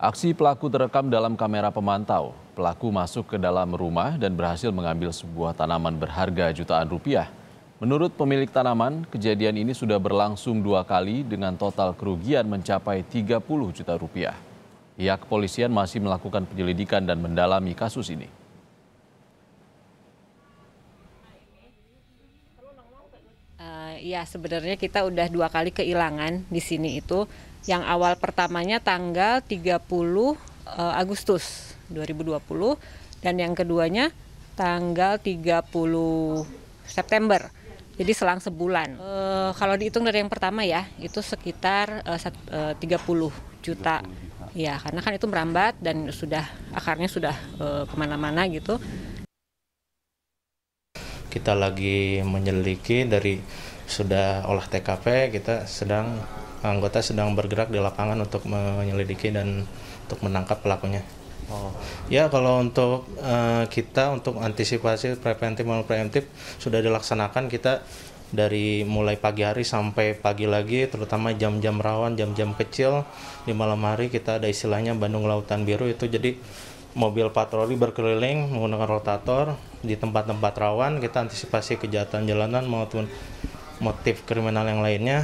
Aksi pelaku terekam dalam kamera pemantau. Pelaku masuk ke dalam rumah dan berhasil mengambil sebuah tanaman berharga jutaan rupiah. Menurut pemilik tanaman, kejadian ini sudah berlangsung dua kali dengan total kerugian mencapai 30 juta rupiah. Pihak kepolisian masih melakukan penyelidikan dan mendalami kasus ini. Iya, sebenarnya kita udah dua kali kehilangan di sini itu. Yang awal pertamanya tanggal 30 eh, Agustus 2020 dan yang keduanya tanggal 30 September. Jadi selang sebulan. E, kalau dihitung dari yang pertama ya, itu sekitar e, eh, 30 juta. Ya, karena kan itu merambat dan sudah akarnya sudah e, kemana-mana gitu kita lagi menyelidiki dari sudah olah TKP kita sedang anggota sedang bergerak di lapangan untuk menyelidiki dan untuk menangkap pelakunya. Oh. Ya kalau untuk uh, kita untuk antisipasi preventif maupun preventif sudah dilaksanakan kita dari mulai pagi hari sampai pagi lagi terutama jam-jam rawan jam-jam kecil di malam hari kita ada istilahnya Bandung Lautan Biru itu jadi mobil patroli berkeliling menggunakan rotator di tempat-tempat rawan kita antisipasi kejahatan jalanan maupun motif kriminal yang lainnya